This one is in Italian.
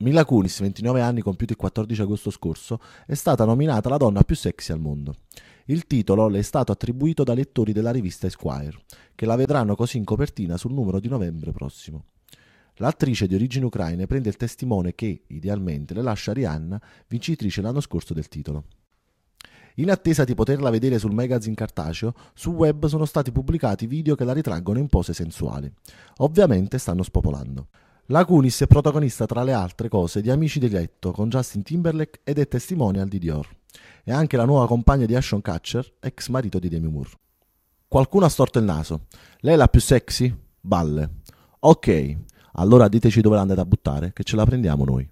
Mila Kunis, 29 anni compiuti il 14 agosto scorso, è stata nominata la donna più sexy al mondo. Il titolo le è stato attribuito da lettori della rivista Esquire, che la vedranno così in copertina sul numero di novembre prossimo. L'attrice di origine ucraina prende il testimone che, idealmente, le lascia Rihanna, vincitrice l'anno scorso del titolo. In attesa di poterla vedere sul magazine cartaceo, sul web sono stati pubblicati video che la ritraggono in pose sensuali. Ovviamente stanno spopolando. La Kunis è protagonista tra le altre cose di Amici di letto con Justin Timberlake ed è testimonial di Dior. È anche la nuova compagna di Ashton Catcher, ex marito di Demi Moore. Qualcuno ha storto il naso. Lei è la più sexy? Balle. Ok, allora diteci dove l'andate a buttare, che ce la prendiamo noi.